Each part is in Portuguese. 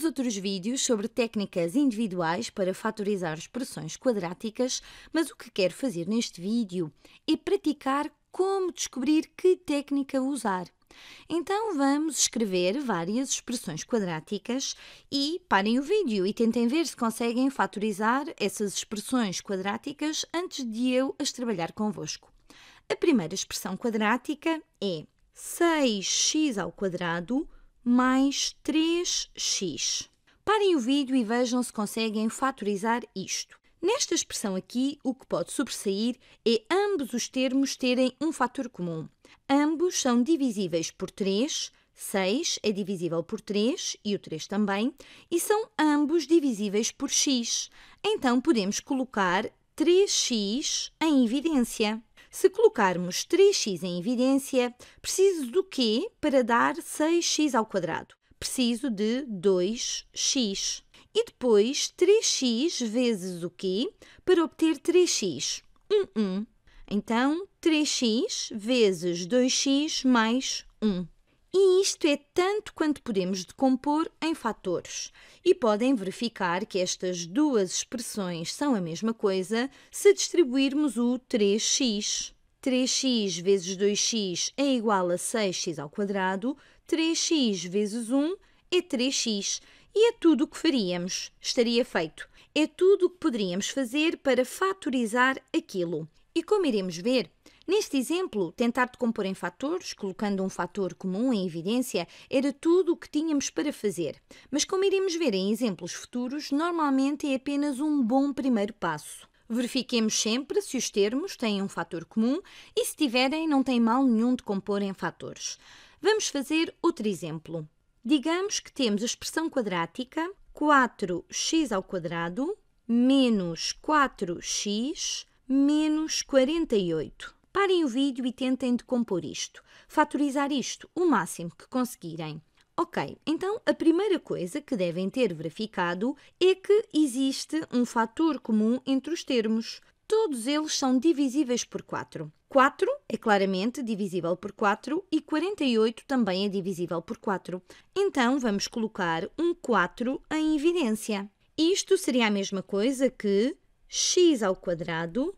os outros vídeos sobre técnicas individuais para fatorizar expressões quadráticas, mas o que quero fazer neste vídeo é praticar como descobrir que técnica usar. Então vamos escrever várias expressões quadráticas e parem o vídeo e tentem ver se conseguem fatorizar essas expressões quadráticas antes de eu as trabalhar convosco. A primeira expressão quadrática é 6x ao quadrado mais 3x. Parem o vídeo e vejam se conseguem fatorizar isto. Nesta expressão aqui, o que pode sobressair é ambos os termos terem um fator comum. Ambos são divisíveis por 3, 6 é divisível por 3 e o 3 também, e são ambos divisíveis por x. Então podemos colocar 3x em evidência. Se colocarmos 3x em evidência, preciso do quê para dar 6x ao quadrado? Preciso de 2x. E depois 3x vezes o quê para obter 3x? 1, 1. Então, 3x vezes 2x mais 1 e isto é tanto quanto podemos decompor em fatores. E podem verificar que estas duas expressões são a mesma coisa se distribuirmos o 3x. 3x vezes 2x é igual a 6x ao quadrado, 3x vezes 1 é 3x e é tudo o que faríamos, estaria feito. É tudo o que poderíamos fazer para fatorizar aquilo. E como iremos ver, Neste exemplo, tentar decompor em fatores, colocando um fator comum em evidência, era tudo o que tínhamos para fazer. Mas, como iremos ver em exemplos futuros, normalmente é apenas um bom primeiro passo. Verifiquemos sempre se os termos têm um fator comum e, se tiverem, não tem mal nenhum de compor em fatores. Vamos fazer outro exemplo. Digamos que temos a expressão quadrática 4x ao quadrado menos 4x menos 48. Parem o vídeo e tentem decompor isto, fatorizar isto o máximo que conseguirem. Ok, então a primeira coisa que devem ter verificado é que existe um fator comum entre os termos. Todos eles são divisíveis por 4. 4 é claramente divisível por 4 e 48 também é divisível por 4. Então vamos colocar um 4 em evidência. Isto seria a mesma coisa que x ao quadrado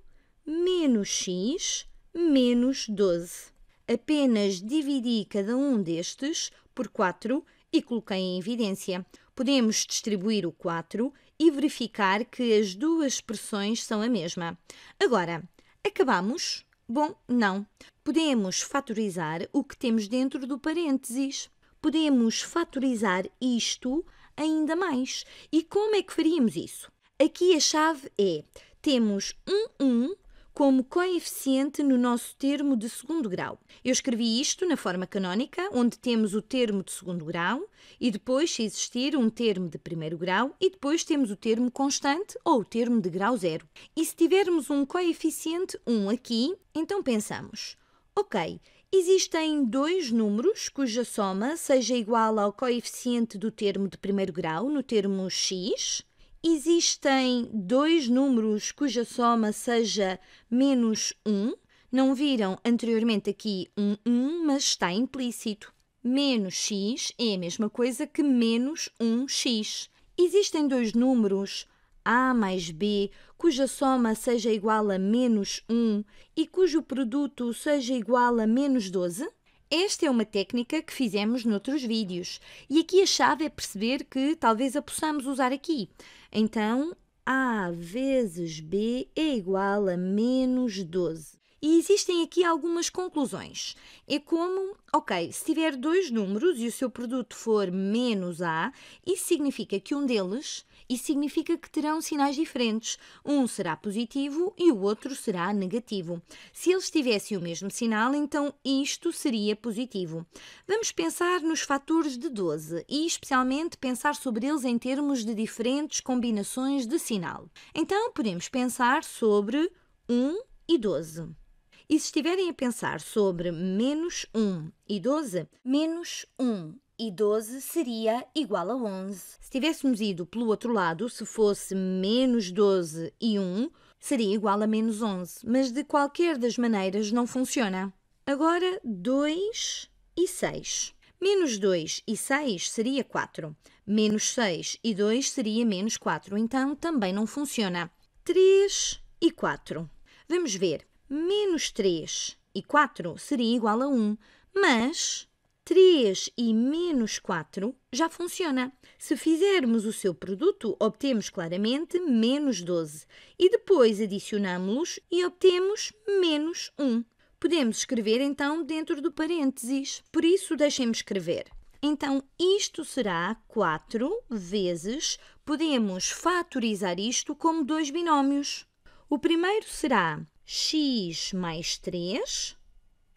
menos x menos 12. Apenas dividi cada um destes por 4 e coloquei em evidência. Podemos distribuir o 4 e verificar que as duas expressões são a mesma. Agora, acabamos? Bom, não. Podemos fatorizar o que temos dentro do parênteses. Podemos fatorizar isto ainda mais. E como é que faríamos isso? Aqui a chave é: temos um 1 como coeficiente no nosso termo de segundo grau. Eu escrevi isto na forma canónica, onde temos o termo de segundo grau e depois, se existir, um termo de primeiro grau e depois temos o termo constante ou o termo de grau zero. E se tivermos um coeficiente 1 aqui, então pensamos, ok, Existem dois números cuja soma seja igual ao coeficiente do termo de primeiro grau no termo x, existem dois números cuja soma seja menos 1. Não viram anteriormente aqui um 1, mas está implícito. Menos x é a mesma coisa que menos 1x. Existem dois números, a mais b, cuja soma seja igual a menos 1 e cujo produto seja igual a menos 12? Esta é uma técnica que fizemos noutros vídeos e aqui a chave é perceber que talvez a possamos usar aqui. Então, A vezes B é igual a menos 12. E existem aqui algumas conclusões. É como, ok, se tiver dois números e o seu produto for menos A, isso significa que um deles isso significa que terão sinais diferentes. Um será positivo e o outro será negativo. Se eles tivessem o mesmo sinal, então isto seria positivo. Vamos pensar nos fatores de 12 e, especialmente, pensar sobre eles em termos de diferentes combinações de sinal. Então, podemos pensar sobre 1 e 12. E se estiverem a pensar sobre menos 1 e 12, menos 1 e 12 seria igual a 11. Se tivéssemos ido pelo outro lado, se fosse menos 12 e 1, seria igual a menos 11. Mas de qualquer das maneiras não funciona. Agora, 2 e 6. Menos 2 e 6 seria 4. Menos 6 e 2 seria menos 4. Então, também não funciona. 3 e 4. Vamos ver. Menos 3 e 4 seria igual a 1. Mas 3 e menos 4 já funciona. Se fizermos o seu produto, obtemos claramente menos 12 e depois adicionamos-los e obtemos menos 1. Podemos escrever então dentro do parênteses, por isso deixem-me escrever. Então, isto será 4 vezes, podemos fatorizar isto como dois binómios. O primeiro será x mais 3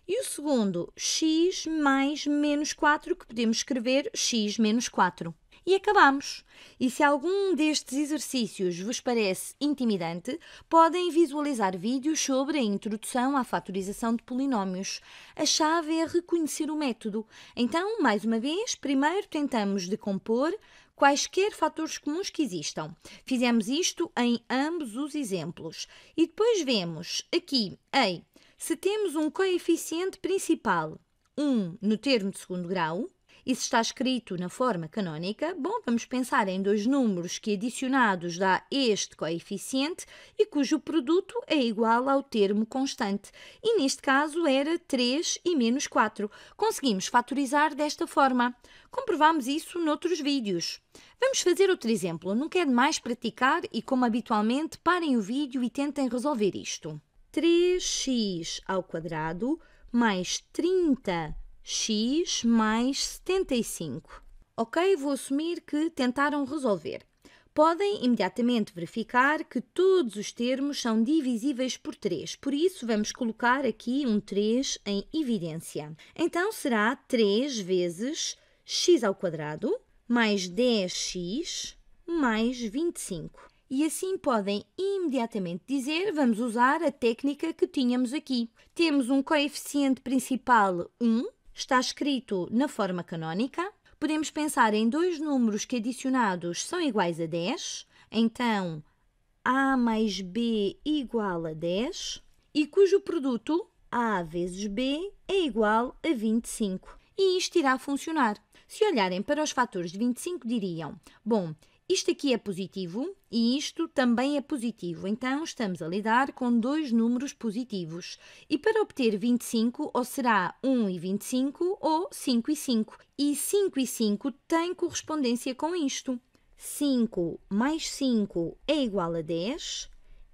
e o segundo, x mais menos 4, que podemos escrever x menos 4. E acabamos. E se algum destes exercícios vos parece intimidante, podem visualizar vídeos sobre a introdução à fatorização de polinómios. A chave é reconhecer o método. Então, mais uma vez, primeiro tentamos decompor quaisquer fatores comuns que existam. Fizemos isto em ambos os exemplos. E depois vemos aqui em se temos um coeficiente principal 1 um, no termo de segundo grau, e se está escrito na forma canónica, bom, vamos pensar em dois números que adicionados dá este coeficiente e cujo produto é igual ao termo constante. E neste caso era 3 e menos 4. Conseguimos fatorizar desta forma. Comprovamos isso noutros vídeos. Vamos fazer outro exemplo. Não quero mais praticar e, como habitualmente, parem o vídeo e tentem resolver isto. 3x ao quadrado mais 30x mais 75. Ok, vou assumir que tentaram resolver. Podem imediatamente verificar que todos os termos são divisíveis por 3, por isso vamos colocar aqui um 3 em evidência. Então será 3 vezes x ao quadrado mais 10x mais 25 e assim podem imediatamente dizer vamos usar a técnica que tínhamos aqui. Temos um coeficiente principal 1, está escrito na forma canónica. Podemos pensar em dois números que adicionados são iguais a 10, então a mais b igual a 10 e cujo produto a vezes b é igual a 25. E isto irá funcionar. Se olharem para os fatores de 25, diriam: bom, isto aqui é positivo e isto também é positivo, então estamos a lidar com dois números positivos. E para obter 25, ou será 1 e 25 ou 5 e 5. E 5 e 5 tem correspondência com isto. 5 mais 5 é igual a 10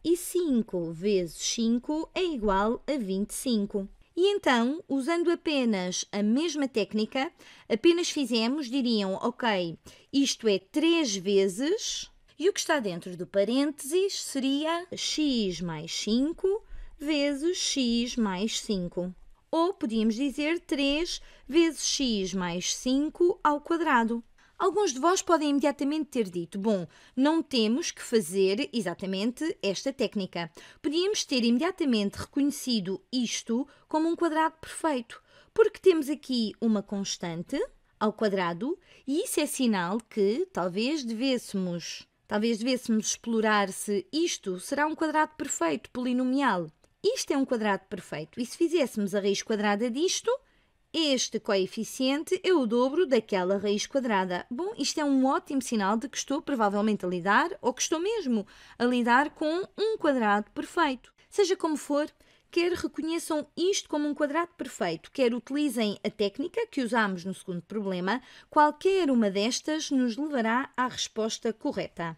e 5 vezes 5 é igual a 25. E então, usando apenas a mesma técnica, apenas fizemos, diriam, ok, isto é 3 vezes, e o que está dentro do parênteses seria x mais 5 vezes x mais 5. Ou podíamos dizer 3 vezes x mais 5 ao quadrado. Alguns de vós podem imediatamente ter dito: bom, não temos que fazer exatamente esta técnica. Podíamos ter imediatamente reconhecido isto como um quadrado perfeito, porque temos aqui uma constante ao quadrado e isso é sinal que talvez devêssemos, talvez devêssemos explorar se isto será um quadrado perfeito polinomial. Isto é um quadrado perfeito e se fizéssemos a raiz quadrada disto, este coeficiente é o dobro daquela raiz quadrada. Bom, isto é um ótimo sinal de que estou provavelmente a lidar, ou que estou mesmo a lidar com um quadrado perfeito. Seja como for, quer reconheçam isto como um quadrado perfeito, quer utilizem a técnica que usámos no segundo problema, qualquer uma destas nos levará à resposta correta.